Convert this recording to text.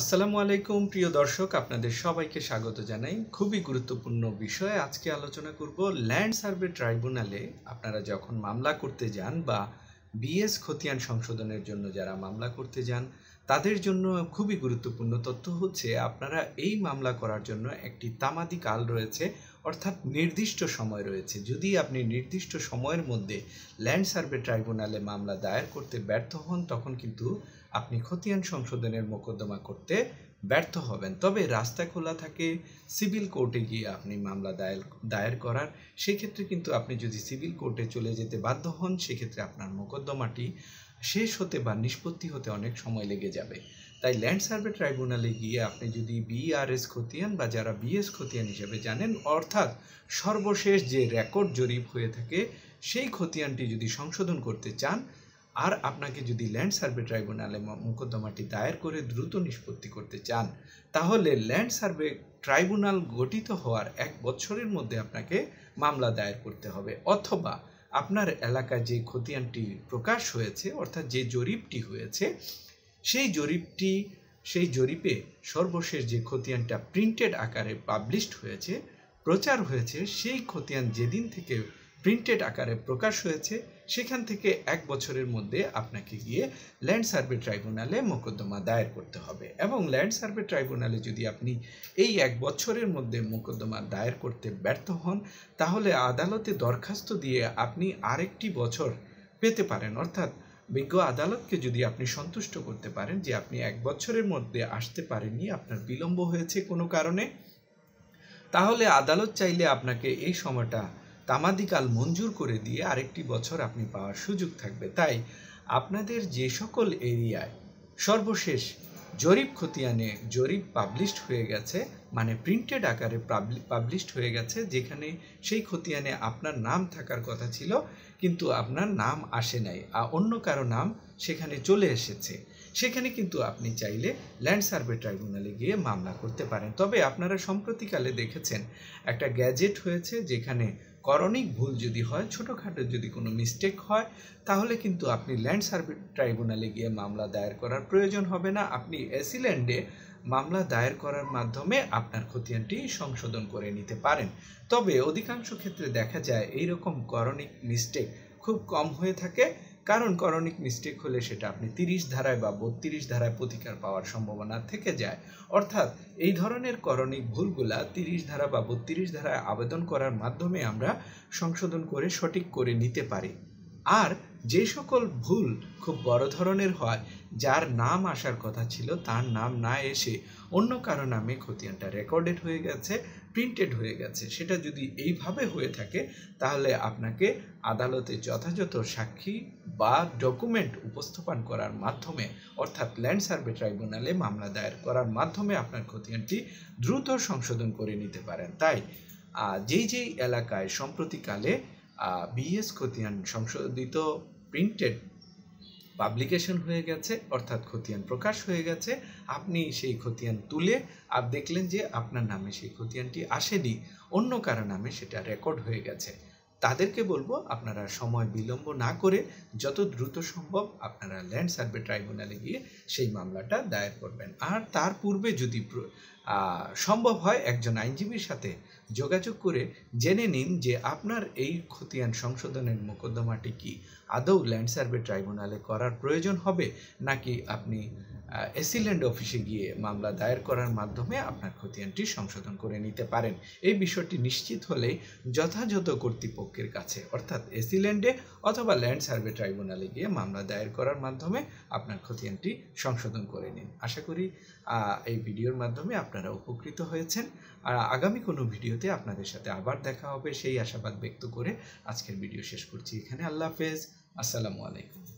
আসসালামু আলাইকুম প্রিয় দর্শক আপনাদের সবাইকে স্বাগত জানাই খুবই গুরুত্বপূর্ণ বিষয় আজকে আলোচনা করব ল্যান্ড সার্ভে ট্রাইব্যুনালে আপনারা যখন মামলা করতে যান বা বিএস খতিয়ান সংশোধনের জন্য যারা মামলা করতে যান তাদের জন্য খুবই গুরুত্বপূর্ণ তথ্য হচ্ছে আপনারা এই মামলা করার জন্য একটি তামাদি কাল রয়েছে অর্থাৎ নির্দিষ্ট সময় রয়েছে যদি আপনি নির্দিষ্ট সময়ের মধ্যে ল্যান্ড সার্ভে ট্রাইব্যুনালে মামলা দায়ের করতে ব্যর্থ হন তখন কিন্তু আপনি খতিয়ান সংশোধনের মোকদ্দমা করতে ব্যর্থ হবেন তবে রাস্তা খোলা থাকে সিভিল কোর্টে গিয়ে আপনি মামলা দায়ের দায়ের করার সেক্ষেত্রে কিন্তু আপনি যদি সিভিল কোর্টে চলে যেতে বাধ্য হন সেক্ষেত্রে আপনার মোকদ্দমাটি শেষ হতে বা নিষ্পত্তি হতে অনেক সময় লেগে যাবে তাই ল্যান্ড সার্ভে ট্রাইব্যুনালে গিয়ে আপনি যদি বিআরএস খতিয়ান বা যারা বিএস খতিয়ান হিসেবে জানেন অর্থাৎ সর্বশেষ যে রেকর্ড জরিপ হয়ে থাকে সেই খতিয়ানটি যদি সংশোধন করতে চান আর আপনাকে যদি ল্যান্ড সার্ভে ট্রাইব্যুনালে মোকদ্দমাটি দায়ের করে দ্রুত নিষ্পত্তি করতে চান তাহলে ল্যান্ড সার্ভে ট্রাইব্যুনাল গঠিত হওয়ার এক বছরের মধ্যে আপনাকে মামলা দায়ের করতে হবে অথবা আপনার এলাকায় যে খতিয়ানটি প্রকাশ হয়েছে অর্থাৎ যে জরিপটি হয়েছে সেই জরিপটি সেই জরিপে সর্বশেষ যে খতিয়ানটা প্রিন্টেড আকারে পাবলিশড হয়েছে প্রচার হয়েছে সেই খতিয়ান যেদিন থেকে প্রিন্টেড আকারে প্রকাশ হয়েছে সেখান থেকে এক বছরের মধ্যে আপনাকে গিয়ে ল্যান্ড সার্ভে ট্রাইব্যুনালে মোকদ্দমা দায়ের করতে হবে এবং ল্যান্ড সার্ভে ট্রাইব্যুনালে যদি আপনি এই এক বছরের মধ্যে মোকদ্দমা দায়ের করতে ব্যর্থ হন তাহলে আদালতে দরখাস্ত দিয়ে আপনি আরেকটি বছর পেতে পারেন অর্থাৎ বিজ্ঞ আদালতকে যদি আপনি সন্তুষ্ট করতে পারেন যে আপনি এক বছরের মধ্যে আসতে পারেননি আপনার বিলম্ব হয়েছে কোনো কারণে তাহলে আদালত চাইলে আপনাকে এই সময়টা তামাদিকাল মঞ্জুর করে দিয়ে আরেকটি বছর আপনি পাওয়ার সুযোগ থাকবে তাই আপনাদের যে সকল এরিয়ায় সর্বশেষ জরিপ খতিয়ানে জরিপ পাবলিশড হয়ে গেছে মানে প্রিন্টেড আকারে পাবলিশড হয়ে গেছে যেখানে সেই খতিয়ানে আপনার নাম থাকার কথা ছিল কিন্তু আপনার নাম আসে নাই আর অন্য কারো নাম সেখানে চলে এসেছে সেখানে কিন্তু আপনি চাইলে ল্যান্ড সার্ভে ট্রাইব্যুনালে গিয়ে মামলা করতে পারেন তবে আপনারা সম্প্রতিকালে দেখেছেন একটা গ্যাজেট হয়েছে যেখানে করণিক ভুল যদি হয় ছোটোখাটো যদি কোনো মিস্টেক হয় তাহলে কিন্তু আপনি ল্যান্ড সার্ভে ট্রাইব্যুনালে গিয়ে মামলা দায়ের করার প্রয়োজন হবে না আপনি এসিল্যান্ডে মামলা দায়ের করার মাধ্যমে আপনার খতিয়ানটি সংশোধন করে নিতে পারেন তবে অধিকাংশ ক্ষেত্রে দেখা যায় এইরকম করণিক মিস্টেক খুব কম হয়ে থাকে কারণ করণিক মিস্টেক হলে সেটা আপনি তিরিশ ধারায় বা বত্রিশ ধারায় প্রতিকার পাওয়ার সম্ভাবনা থেকে যায় অর্থাৎ এই ধরনের করণিক ভুলগুলা তিরিশ ধারা বা বত্রিশ ধারায় আবেদন করার মাধ্যমে আমরা সংশোধন করে সঠিক করে নিতে পারি আর যে সকল ভুল খুব বড় ধরনের হয় যার নাম আসার কথা ছিল তার নাম না এসে অন্য কারো নামে খতিয়ানটা রেকর্ডেড হয়ে গেছে প্রিন্টেড হয়ে গেছে সেটা যদি এইভাবে হয়ে থাকে তাহলে আপনাকে আদালতে যথাযথ সাক্ষী বা ডকুমেন্ট উপস্থাপন করার মাধ্যমে অর্থাৎ ল্যান্ড সার্ভে ট্রাইব্যুনালে মামলা দায়ের করার মাধ্যমে আপনার খতিয়ানটি দ্রুত সংশোধন করে নিতে পারেন তাই যেই যেই এলাকায় সম্প্রতিকালে বিএস খতিয়ান সংশোধিত প্রিন্টেড পাবলিকেশন হয়ে গেছে অর্থাৎ খতিয়ান প্রকাশ হয়ে গেছে আপনি সেই খতিয়ান তুলে আর দেখলেন যে আপনার নামে সেই খতিয়ানটি আসেনি অন্য কারো নামে সেটা রেকর্ড হয়ে গেছে তাদেরকে বলবো আপনারা সময় বিলম্ব না করে যত দ্রুত সম্ভব আপনারা ল্যান্ড সার্ভে ট্রাইব্যুনালে গিয়ে সেই মামলাটা দায়ের করবেন আর তার পূর্বে যদি সম্ভব হয় একজন আইনজীবীর সাথে যোগাযোগ করে জেনে নিন যে আপনার এই খতিয়ান সংশোধনের মোকদ্দমাটি কি আদৌ ল্যান্ড সার্ভে ট্রাইব্যুনালে করার প্রয়োজন হবে নাকি আপনি এসিল্যান্ড অফিসে গিয়ে মামলা দায়ের করার মাধ্যমে আপনার খতিয়ানটি সংশোধন করে নিতে পারেন এই বিষয়টি নিশ্চিত হলে যথাযথ কর্তৃপক্ষের কাছে অর্থাৎ এসিল্যান্ডে অথবা ল্যান্ড সার্ভে ট্রাইব্যুনালে গিয়ে মামলা দায়ের করার মাধ্যমে আপনার খতিয়ানটি সংশোধন করে নিন আশা করি এই ভিডিওর মাধ্যমে আপনারা উপকৃত হয়েছেন আর আগামী কোনো ভিডিওতে আপনাদের সাথে আবার দেখা হবে সেই আশাবাদ ব্যক্ত করে আজকের ভিডিও শেষ করছি এখানে আল্লাহ হাফেজ আসসালামু আলাইকুম